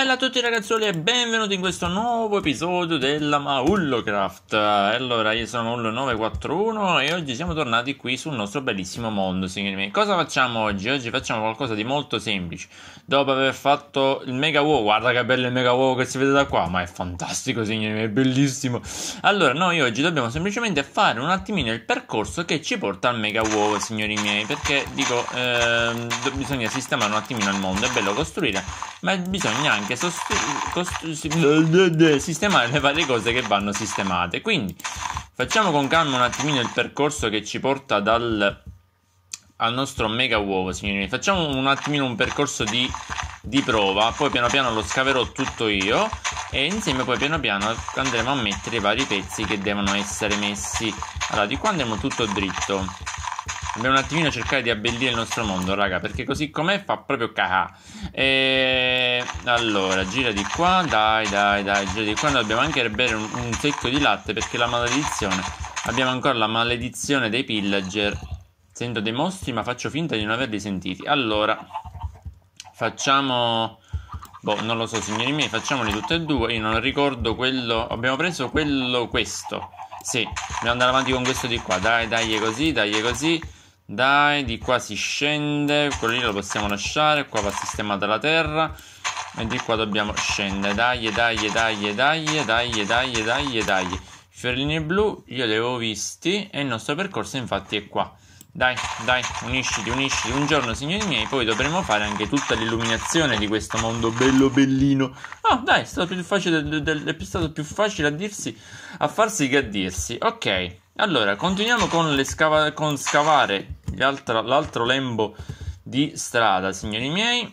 Bella a tutti ragazzuoli e benvenuti in questo nuovo episodio della Maullocraft Allora io sono Maullo941 e oggi siamo tornati qui sul nostro bellissimo mondo signori miei Cosa facciamo oggi? Oggi facciamo qualcosa di molto semplice Dopo aver fatto il mega uovo, guarda che bello il mega uovo che si vede da qua Ma è fantastico signori miei, è bellissimo Allora noi oggi dobbiamo semplicemente fare un attimino il percorso che ci porta al mega uovo, signori miei Perché dico, eh, bisogna sistemare un attimino il mondo, è bello costruire Ma bisogna anche anche sistemare le varie cose che vanno sistemate. Quindi facciamo con calma un attimino il percorso che ci porta dal al nostro mega uovo, signori. Facciamo un attimino un percorso di, di, prova, poi piano piano lo scaverò tutto io e insieme poi piano piano andremo a mettere i vari pezzi che devono essere messi. Allora, di qua andremo tutto dritto. Dobbiamo un attimino cercare di abbellire il nostro mondo, raga, perché così com'è fa proprio caca. E... Allora, gira di qua, dai, dai, dai, gira di qua. dobbiamo anche bere un, un secchio di latte perché la maledizione. Abbiamo ancora la maledizione dei pillager. Sento dei mostri, ma faccio finta di non averli sentiti. Allora, facciamo... Boh, non lo so, signori miei, facciamoli tutti e due. Io non ricordo quello... Abbiamo preso quello questo. Sì, dobbiamo andare avanti con questo di qua. Dai, dai, è così, dai, così. Dai, di qua si scende. Quello lì lo possiamo lasciare. Qua va sistemata la terra. E di qua dobbiamo scendere. Dai, dai, dai, dai, dai, dai, dai, dai. I ferrini blu io li avevo visti. E il nostro percorso, infatti, è qua. Dai, dai, unisciti, unisciti. Un giorno, signori miei, poi dovremo fare anche tutta l'illuminazione di questo mondo bello bellino. Ah, oh, dai, è stato più facile, è stato più facile a dirsi, a farsi che a dirsi. Ok, allora, continuiamo con, le scava- con scavare l'altro, l'altro lembo di strada, signori miei.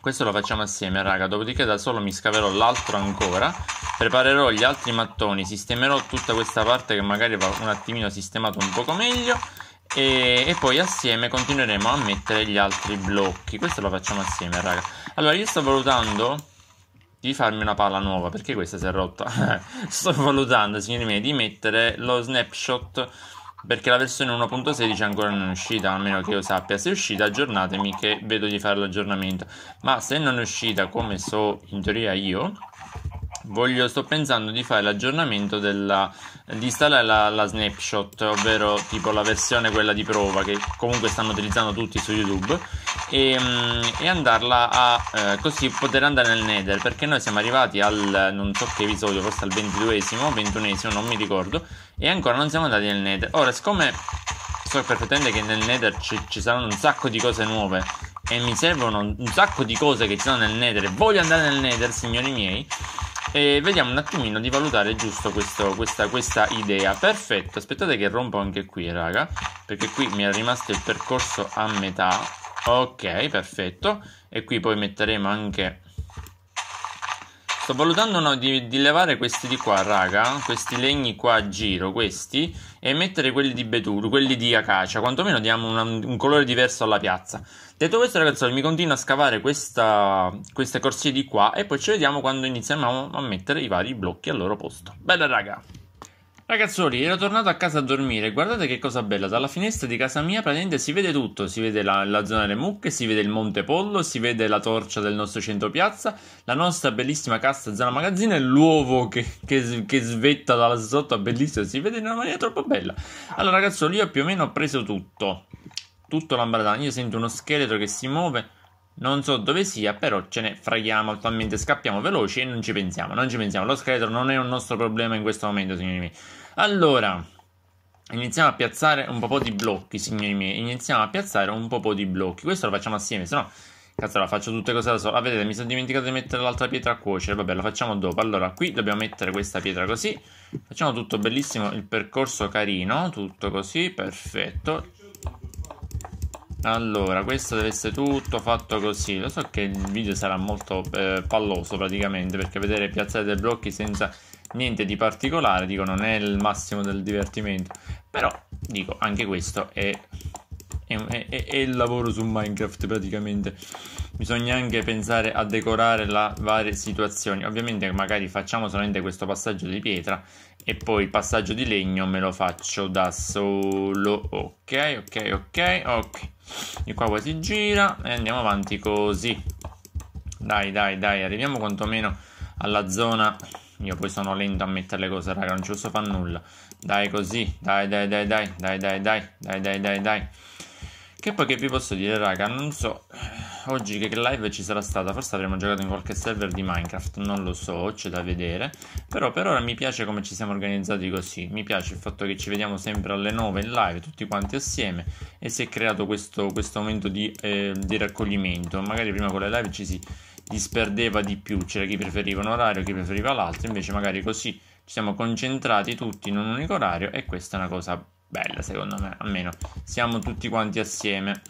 Questo lo facciamo assieme, raga. Dopodiché da solo mi scaverò l'altro ancora. Preparerò gli altri mattoni. Sistemerò tutta questa parte che magari va un attimino sistemato un poco meglio. E, e, poi assieme continueremo a mettere gli altri blocchi. Questo lo facciamo assieme, raga. Allora, io sto valutando di farmi una palla nuova perché questa si è rotta. sto valutando, signori miei, di mettere lo snapshot perché la versione 1.16 ancora non è uscita, a meno che io sappia. Se è uscita, aggiornatemi che vedo di fare l'aggiornamento. Ma se non è uscita, come so in teoria io, voglio, sto pensando di fare l'aggiornamento della, di installare la, la, snapshot, ovvero tipo la versione quella di prova che comunque stanno utilizzando tutti su YouTube e, mm, e andarla a eh, così poter andare nel Nether perché noi siamo arrivati al non so che episodio, forse al 22esimo, 21esimo, non mi ricordo e ancora non siamo andati nel Nether. Ora, siccome so perfettamente che nel Nether ci, ci saranno un sacco di cose nuove e mi servono un sacco di cose che ci sono nel Nether e voglio andare nel Nether, signori miei e vediamo un attimino di valutare giusto questo, questa, questa, idea. Perfetto, aspettate che rompo anche qui, raga, perché qui mi è rimasto il percorso a metà. Ok, perfetto. E qui poi metteremo anche Sto valutando no, di, di, levare questi di qua, raga, questi legni qua a giro, questi, e mettere quelli di Beturu, quelli di Acacia, quantomeno diamo una, un colore diverso alla piazza. Detto questo ragazzi, mi continuo a scavare questa, queste corsie di qua e poi ci vediamo quando iniziamo a mettere i vari blocchi al loro posto. Bella raga! Ragazzoli, ero tornato a casa a dormire. Guardate che cosa bella. Dalla finestra di casa mia praticamente si vede tutto. Si vede la, la zona delle mucche, si vede il Monte Pollo, si vede la torcia del nostro centro piazza, la nostra bellissima cassa zona magazzino e l'uovo che, che, che svetta dalla sotto, bellissimo. Si vede in una maniera troppo bella. Allora, ragazzoli, io più o meno ho preso tutto. Tutto l'ambradano. Io sento uno scheletro che si muove. Non so dove sia, però ce ne freghiamo attualmente, scappiamo veloci e non ci pensiamo, non ci pensiamo. Lo scheletro non è un nostro problema in questo momento, signori miei. Allora, iniziamo a piazzare un po' di blocchi, signori miei. Iniziamo a piazzare un po' di blocchi. Questo lo facciamo assieme, se no... Cazzo, la faccio tutte cose da sola. Ah, vedete, mi sono dimenticato di mettere l'altra pietra a cuocere. Vabbè, la facciamo dopo. Allora, qui dobbiamo mettere questa pietra così. Facciamo tutto bellissimo, il percorso carino. Tutto così, perfetto. Allora, questo deve essere tutto fatto così. Lo so che il video sarà molto eh, palloso praticamente perché vedere piazzare dei blocchi senza niente di particolare, dico, non è il massimo del divertimento. Però, dico, anche questo è è, è, è il lavoro su Minecraft praticamente. Bisogna anche pensare a decorare le varie situazioni. Ovviamente magari facciamo solamente questo passaggio di pietra e poi il passaggio di legno me lo faccio da solo. Ok, ok, ok, ok. Di qua qua si gira e andiamo avanti così. Dai, dai, dai, arriviamo quantomeno alla zona... Io poi sono lento a mettere le cose, raga, non ci posso fare nulla. Dai così, dai, dai, dai, dai, dai, dai, dai, dai, dai, dai, dai. Che poi che vi posso dire, raga, non so, oggi che live ci sarà stata, forse avremo giocato in qualche server di Minecraft, non lo so, c'è da vedere, però per ora mi piace come ci siamo organizzati così, mi piace il fatto che ci vediamo sempre alle 9 in live, tutti quanti assieme, e si è creato questo, questo momento di, eh, di raccoglimento, magari prima con le live ci si disperdeva di più, c'era chi preferiva un orario, chi preferiva l'altro, invece magari così ci siamo concentrati tutti in un unico orario e questa è una cosa bella secondo me, almeno siamo tutti quanti assieme.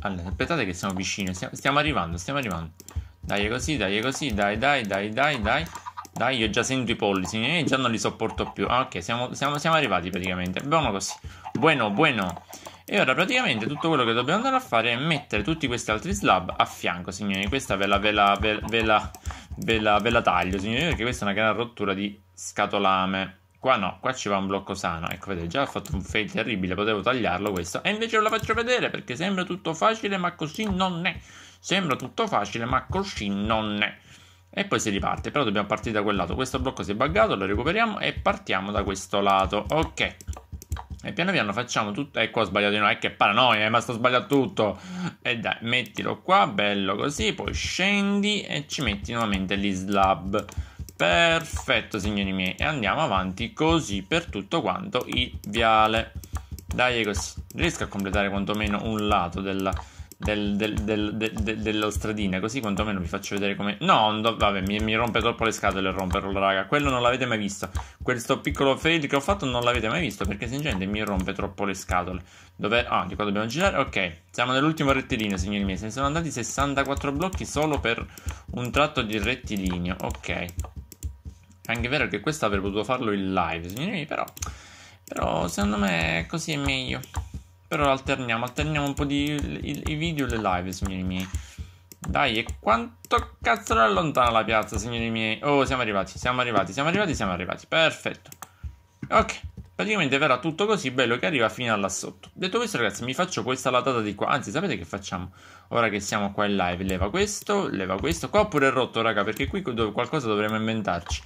Allora, aspettate che siamo vicini, stiamo, stiamo arrivando, stiamo arrivando. Dai così, dai così, dai, dai, dai, dai, dai. Dai, io già sento i pollici, eh, già non li sopporto più. Ah, ok, siamo, siamo, siamo arrivati praticamente. Buono così. Buono, buono. E ora praticamente tutto quello che dobbiamo andare a fare è mettere tutti questi altri slab a fianco, signori. Questa ve la, ve la, ve la, ve la, ve la taglio, signori, perché questa è una gran rottura di scatolame. Qua no, qua ci va un blocco sano. Ecco, vedete, già ho fatto un fail terribile, potevo tagliarlo questo. E invece ve la faccio vedere perché sembra tutto facile, ma così non è. Sembra tutto facile, ma così non è. E poi si riparte, però dobbiamo partire da quel lato. Questo blocco si è buggato, lo recuperiamo e partiamo da questo lato. Ok. E piano piano facciamo tutto. Ecco, eh, ho sbagliato di no. È che paranoia, eh, ma sto sbagliando tutto. E dai, mettilo qua, bello così. Poi scendi e ci metti nuovamente gli slab. Perfetto, signori miei. E andiamo avanti così per tutto quanto il viale. Dai, così. Riesco a completare quantomeno un lato della, del, del, del, della stradina. Così quantomeno vi faccio vedere come... No, do... vabbè, mi, mi, rompe troppo le scatole romperlo, raga. Quello non l'avete mai visto. Questo piccolo fail che ho fatto non l'avete mai visto perché, sinceramente, mi rompe troppo le scatole. Dove... Ah, di qua dobbiamo girare. Ok, siamo nell'ultimo rettilineo, signori miei. Se ne sono andati 64 blocchi solo per un tratto di rettilineo. Ok anche vero che questo avrei potuto farlo in live, signori, però, però secondo me così è meglio. Però alterniamo, alterniamo un po' di i, i video e le live, signori miei. Dai, e quanto cazzo è lontana la piazza, signori miei? Oh, siamo arrivati, siamo arrivati, siamo arrivati, siamo arrivati. Perfetto. Ok, praticamente verrà tutto così bello che arriva fino a là sotto. Detto questo, ragazzi, mi faccio questa latata di qua. Anzi, sapete che facciamo? Ora che siamo qua in live, leva questo, leva questo. Qua pure è rotto, raga, perché qui qualcosa dovremmo inventarci.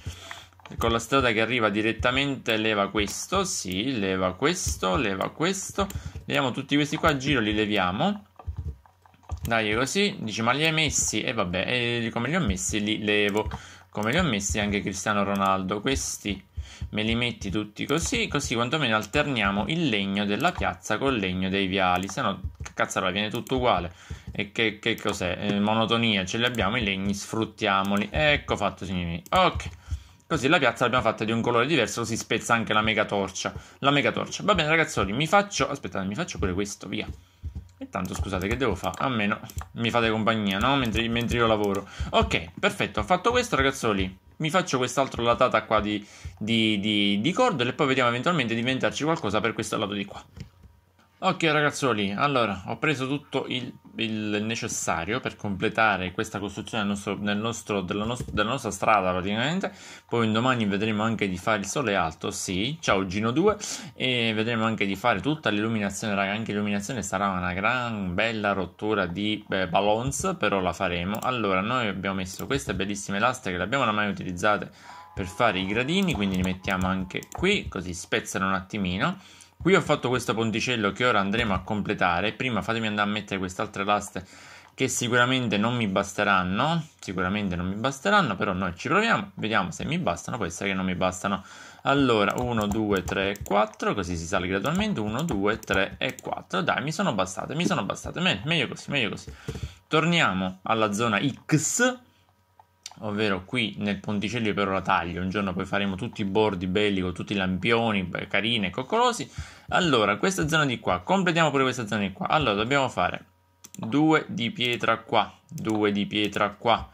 E con la strada che arriva direttamente leva questo, sì, leva questo, leva questo. Leviamo tutti questi qua, giro li leviamo. Dai, così. Dice, ma li hai messi? E eh, vabbè, eh, come li ho messi li levo. Come li ho messi anche Cristiano Ronaldo. Questi me li metti tutti così, così quantomeno alterniamo il legno della piazza col legno dei viali, se no cazzarola viene tutto uguale. E che, che cos'è? Eh, monotonia, ce li abbiamo i legni, sfruttiamoli. Ecco fatto, signori. Ok. Così la piazza l'abbiamo fatta di un colore diverso, si spezza anche la megatorcia. La megatorcia. Va bene, ragazzoli, mi faccio. Aspettate, mi faccio pure questo, via. Intanto scusate che devo fare? A me mi fate compagnia, no? Mentre, mentre, io lavoro. Ok, perfetto, ho fatto questo ragazzoli. Mi faccio quest'altro latata qua di, di, di, di cordole e poi vediamo eventualmente di inventarci qualcosa per questo lato di qua. Ok ragazzuoli, allora ho preso tutto il, il necessario per completare questa costruzione del nostro, del nostro, della, nostra, della, nostra strada praticamente, poi domani vedremo anche di fare il sole alto, sì, ciao Gino 2, e vedremo anche di fare tutta l'illuminazione, raga, anche l'illuminazione sarà una gran bella rottura di eh, balance, però la faremo. Allora, noi abbiamo messo queste bellissime lastre che le abbiamo mai utilizzate per fare i gradini, quindi li mettiamo anche qui, così spezzano un attimino Qui ho fatto questo ponticello che ora andremo a completare. Prima fatemi andare a mettere queste altre laste che sicuramente non mi basteranno. Sicuramente non mi basteranno, però noi ci proviamo. Vediamo se mi bastano, può essere che non mi bastano. Allora, 1, 2, 3, 4, così si sale gradualmente. 1, 2, 3 e 4. Dai, mi sono bastate, mi sono bastate. meglio così, meglio così. Torniamo alla zona X ovvero qui nel ponticello io per ora taglio, un giorno poi faremo tutti i bordi belli con tutti i lampioni carini e coccolosi. Allora, questa zona di qua, completiamo pure questa zona di qua. Allora, dobbiamo fare 2 di pietra qua, 2 di pietra qua,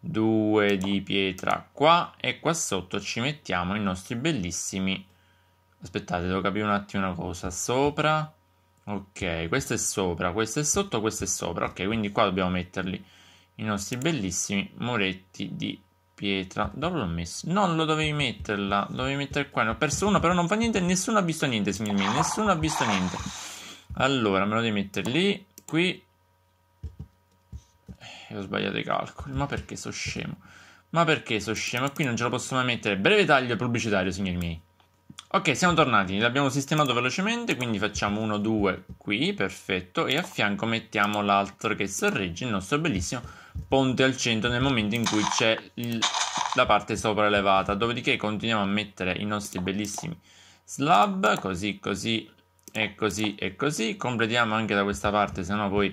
2 di pietra qua e qua sotto ci mettiamo i nostri bellissimi... Aspettate, devo capire un attimo una cosa. Sopra, ok, questo è sopra, questo è sotto, questo è sopra. Ok, quindi qua dobbiamo metterli i nostri bellissimi muretti di pietra. Dove l'ho messo? Non lo dovevi metterla, dovevi mettere qua. Ne ho perso uno, però non fa niente, nessuno ha visto niente, signori miei, nessuno ha visto niente. Allora, me lo devi mettere lì, qui. Eh, ho sbagliato i calcoli, ma perché sono scemo? Ma perché sono scemo? Qui non ce lo posso mai mettere. Breve taglio pubblicitario, signori miei. Ok, siamo tornati, l'abbiamo sistemato velocemente, quindi facciamo 1, 2 qui, perfetto, e a fianco mettiamo l'altro che sorregge il nostro bellissimo ponte al centro nel momento in cui c'è la parte sopraelevata, dopodiché continuiamo a mettere i nostri bellissimi slab, così, così e così e così, completiamo anche da questa parte, se no poi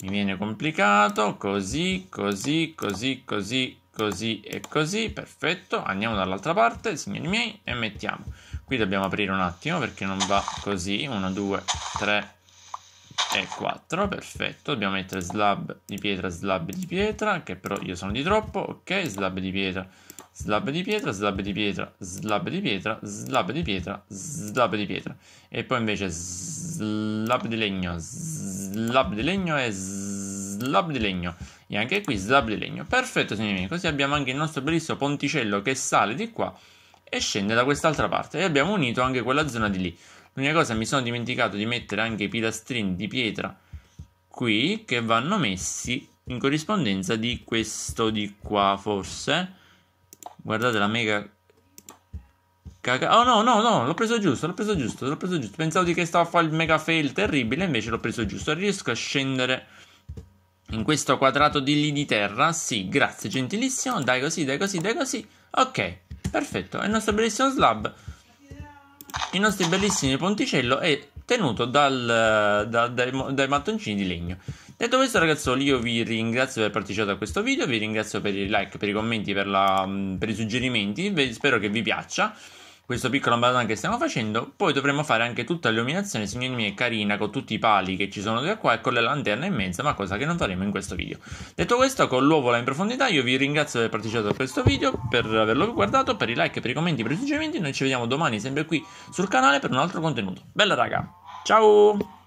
mi viene complicato, così, così, così, così, così e così, perfetto, andiamo dall'altra parte, signori miei, e mettiamo. Qui dobbiamo aprire un attimo perché non va così, 1, 2, 3, e 4, perfetto. Dobbiamo mettere slab di pietra, slab di pietra, che però io sono di troppo, ok, slab di pietra, slab di pietra, slab di pietra, slab di pietra, slab di pietra, slab di pietra. E poi invece slab di legno, slab di legno e slab di legno. E anche qui slab di legno. Perfetto, signori miei. Così abbiamo anche il nostro bellissimo ponticello che sale di qua e scende da quest'altra parte. E abbiamo unito anche quella zona di lì. L'unica cosa, mi sono dimenticato di mettere anche i pilastrini di pietra qui che vanno messi in corrispondenza di questo di qua, forse. Guardate la mega caca. Oh no, no, no, l'ho preso giusto, l'ho preso giusto, l'ho preso giusto. Pensavo di che stavo a fare il mega fail terribile, invece l'ho preso giusto. Riesco a scendere in questo quadrato di lì di terra. Sì, grazie, gentilissimo. Dai così, dai così, dai così. Ok, perfetto. È il nostro bellissimo slab i nostri bellissimi ponticello è tenuto dal, da, dai, dai, mattoncini di legno. Detto questo ragazzuoli io vi ringrazio per aver partecipato a questo video, vi ringrazio per i like, per i commenti, per, la, per i suggerimenti, spero che vi piaccia questo piccolo badan che stiamo facendo, poi dovremo fare anche tutta l'illuminazione, signori miei, carina, con tutti i pali che ci sono da qua e con le lanterne in mezzo, ma cosa che non faremo in questo video. Detto questo, con l'uovo là in profondità, io vi ringrazio per aver partecipato a questo video, per averlo guardato, per i like, per i commenti, per i suggerimenti, noi ci vediamo domani sempre qui sul canale per un altro contenuto. Bella raga, ciao!